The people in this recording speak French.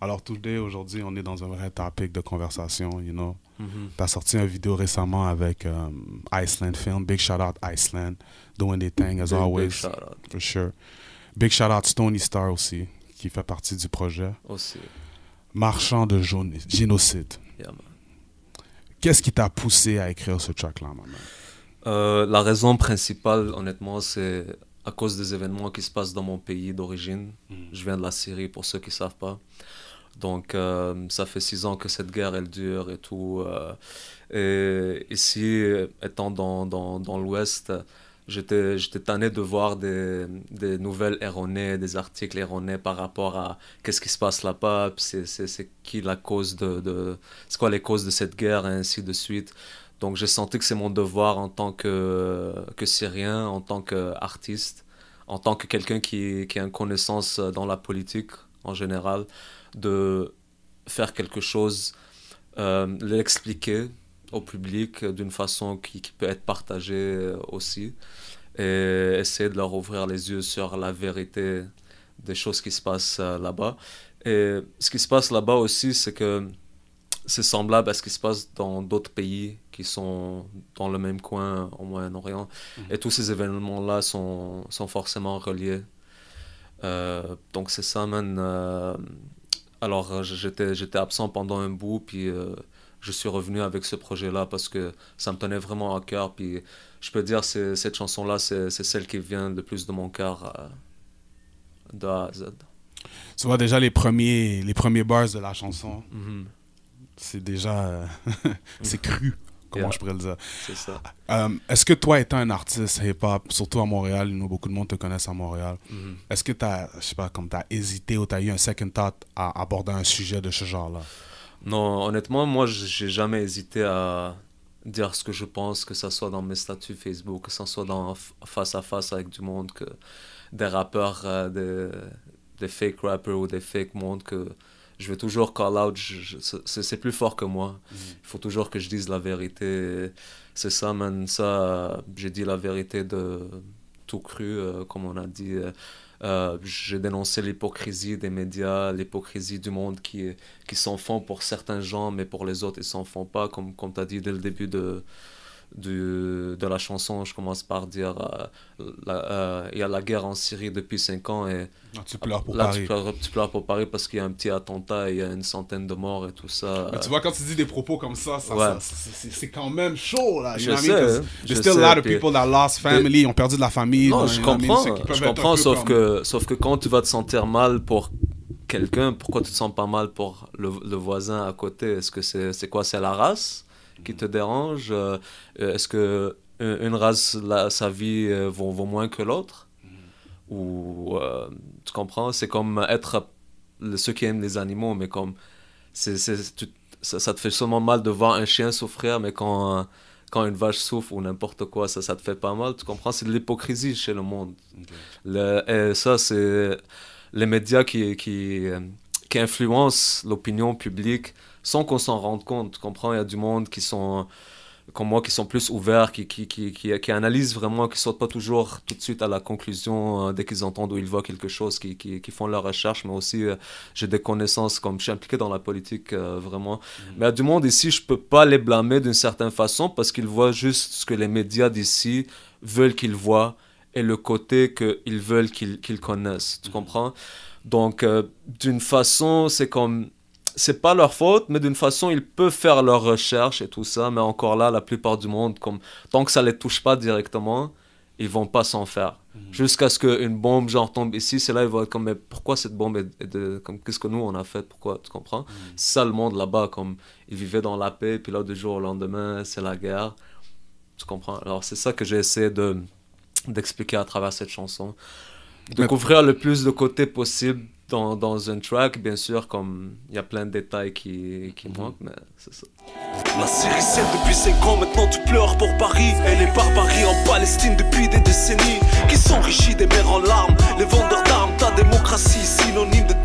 Alors today, aujourd'hui, on est dans un vrai topic de conversation, you know. Mm-hmm. tu as sorti une vidéo récemment avec euh, Iceland Film. Big shout out Iceland, doing their thing as always. Big shout out. For sure. Big shout out Stony Star aussi, qui fait partie du projet. Aussi. Marchand de génocide. Qu'est-ce qui t'a poussé à écrire ce track-là, maman? Euh, la raison principale, honnêtement, c'est à cause des événements qui se passent dans mon pays d'origine. Hmm. Je viens de la Syrie, pour ceux qui ne savent pas. Donc, euh, ça fait six ans que cette guerre, elle dure et tout. Euh. et ici, étant dans, dans, dans l'Ouest, j'étais, j'étais tanné de voir des, des, nouvelles erronées, des articles erronés par rapport à qu'est-ce qui se passe là-bas, c'est, qui la cause de, de c'est quoi les causes de cette guerre, et ainsi de suite. Donc j'ai senti que c'est mon devoir en tant que, que Syrien, en tant qu'artiste, en tant que quelqu'un qui, qui, a une connaissance dans la politique en général, de faire quelque chose, euh, l'expliquer au public d'une façon qui, qui, peut être partagée euh, aussi, et essayer de leur ouvrir les yeux sur la vérité des choses qui se passent euh, là-bas. Et ce qui se passe là-bas aussi, c'est que c'est semblable à ce qui se passe dans d'autres pays qui sont dans le même coin, au Moyen-Orient. Mhm. Et tous ces événements-là sont, sont, forcément reliés. Euh, donc c'est ça, man. Euh, alors j'étais absent pendant un bout, puis euh, je suis revenu avec ce projet-là parce que ça me tenait vraiment à cœur. Puis je peux dire que cette chanson-là, c'est celle qui vient le plus de mon cœur de A à Z. Tu vois déjà les premiers, les premiers bars de la chanson. Mhm c'est déjà. Euh, c'est cru, comment je pourrais le dire. C'est ça. Euh, est-ce que toi, étant un artiste hip-hop, surtout à Montréal, nous, beaucoup de monde te connaissent à Montréal, mm-hmm. est-ce que tu as, sais pas, tu hésité ou tu as eu un second thought à aborder un sujet de ce genre-là Non, honnêtement, moi, j'ai jamais hésité à dire ce que je pense, que ça soit dans mes statuts Facebook, que ça soit dans face à face avec du monde, que des rappeurs, euh, des, des, fake rappers ou des fake monde que je vais toujours call out, c'est plus fort que moi. Mhm. Il faut toujours que je dise la vérité. C'est ça, man. Ça, j'ai dit la vérité de tout cru, euh, comme on a dit. Euh, euh, j'ai dénoncé l'hypocrisie des médias, l'hypocrisie du monde qui, qui s'en font pour certains gens, mais pour les autres, ils s'en font pas, comme, comme tu as dit dès le début de, du, de la chanson, je commence par dire euh, euh, il y a la guerre en Syrie depuis 5 ans et tu pleures pour Paris. Tu pleures, pour Paris parce qu'il y a un petit attentat il y a une centaine de morts et tout ça. tu vois, quand tu dis des propos comme ça, c'est quand même chaud là. Je sais, hein. there's still a lot of people that lost family, ont perdu de la famille. je comprends, je comprends sauf, que, sauf que quand tu vas te sentir mal pour quelqu'un, pourquoi tu te sens pas mal pour le, voisin à côté Est-ce que c'est quoi C'est la race qui te dérange euh, euh, Est-ce que une race, sa vie euh, vaut, moins que l'autre mm. Ou tu comprends C'est comme être ceux qui aiment les animaux, mais comme c'est, ça, te fait seulement mal de voir un chien souffrir, mais quand, quand une vache souffre ou n'importe quoi, ça, ça te fait pas mal. Tu comprends C'est de l'hypocrisie chez le monde. et ça, c'est les médias qui, qui, qui influencent l'opinion publique sans qu'on s'en rende compte. Tu comprends, il y a du monde qui sont comme moi qui sont plus ouverts, qui, qui, qui, qui, analysent vraiment, qui sortent pas toujours tout de suite à la conclusion euh, dès qu'ils entendent ou ils voient quelque chose, qui, qui, font leur recherche, mais aussi euh, j'ai des connaissances, comme je suis impliqué dans la politique euh, vraiment. Mm-hmm. Mais il y a du monde ici, je peux pas les blâmer d'une certaine façon parce qu'ils voient juste ce que les médias d'ici veulent qu'ils voient et le côté qu'ils veulent qu'ils connaissent, tu mm-hmm. comprends Donc d'une façon, c'est comme c'est pas leur faute, mais d'une façon, ils peuvent faire leurs recherches et tout ça, mais encore là, la plupart du monde, comme, tant que ça les touche pas directement, ils vont pas s'en faire. Mhm. Jusqu'à ce qu'une bombe, genre, tombe ici, c'est là, ils vont être comme, mais pourquoi cette bombe est, de, comme, qu'est-ce que nous, on a fait, pourquoi, tu comprends? Mhm. ça le monde là-bas, comme, ils vivaient dans la paix, puis là, du jour au lendemain, c'est la guerre. Tu comprends? Alors, c'est ça que j'ai essayé de, d'expliquer à travers cette chanson. De couvrir le plus de côtés possible dans, un track, bien sûr, comme il y a plein de détails qui, qui mhm. manquent, mais c'est ça. La série c'est depuis 5 ans, maintenant tu pleures pour Paris et les barbaries en Palestine depuis des décennies qui sont s'enrichit des mères en larmes, les vendeurs d'armes, ta démocratie synonyme de